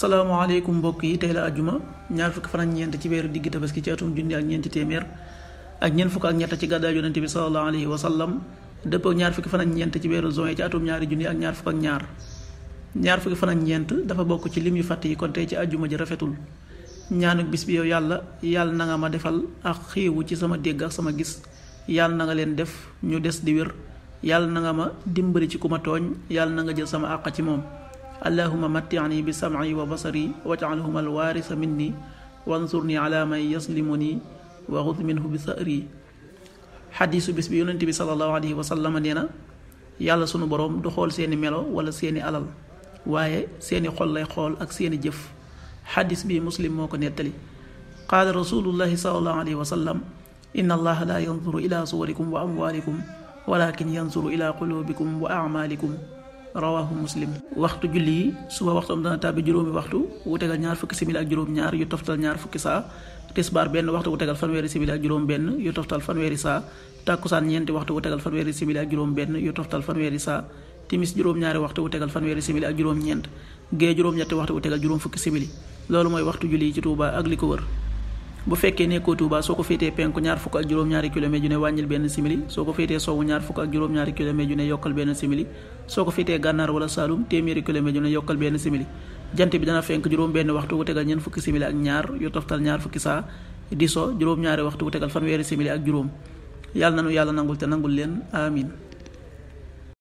asalaamaaleykum mbokk yi tey la ajjuma ñaar fukki fan ak ñeent ci weeru digg tabaski ci atum junni ak ñeenti téeméer ak ñeent fukk ak ñett ci gàddaay yonent bi sallallahu alayhi wa sallam dëppoo ñaar fukki fan ak ñeent ci weeru juin ci atum ñaari junni ak ñaar ak ñaar ñaar fukki fan ñeent dafa bokk ci lim yu fàtt yi kon tey ci ajjuma ji rafetul ñaanuk bis bi yow yàlla yàlla na nga ma defal ak xiiwu ci sama dégg ak sama gis yàlla na nga leen def ñu des di wér yàlla na nga ma dimbali ci ku ma tooñ yàlla na nga jël sama àq ci moom اللهم متعني بسمعي وبصري واجعلهما الوارث مني وانصرني على من يظلمني وغذ منه بثأري حديث بسم الله صلى الله عليه وسلم دينا يالا سونو بروم دو سيني ميلو ولا سيني علال واي سيني خول لاي خول اك سيني جيف حديث بي مسلم موكو نيتالي قال رسول الله صلى الله عليه وسلم ان الله لا ينظر الى صوركم واموالكم ولكن ينظر الى قلوبكم واعمالكم rawaahu muslim waxtu julli yi suba waxtoom dana tàbbi juróomi waxtu wu tegal ñaar fukki simili ak juróom-ñaar yu toftal ñaar fukki saa tisbaar benn waxtu wu tegal fanweeri simili ak juróom-benn yu toftal fanweeri saa tàkkusaan ñeenti waxtu wu tegal fanweeri simili ak juróom-benn yu toftal fanweeri saa timis juróom-ñaari waxtu wu tegal fanweeri simili ak juróom-ñeent gee juróom-ñetti waxtu wu tegal juróom fukki simili loolu mooy waxtu julli yi ci Tuuba ak li ko wër bu fekkee nekkoo Touba soo ko féetee penku ñaar fukk ak juróom-ñaari kilomètres yu ne wàññil benn simili soo ko féetee sowwu ñaar fukk ak juróom-ñaari kilomètres yu ne yokkal benn simili soo ko féetee gànnaar wala Saalum téeméeri kilomètres jant bi dana fenk juróom benn waxtu wu tegal ñeent fukki simili ak ñaar yu toftal ñaar fukki saa di so juróom-ñaari waxtu wu tegal fanweeri simili ak juróom yàlla nanu yàlla nangul te nangul leen amin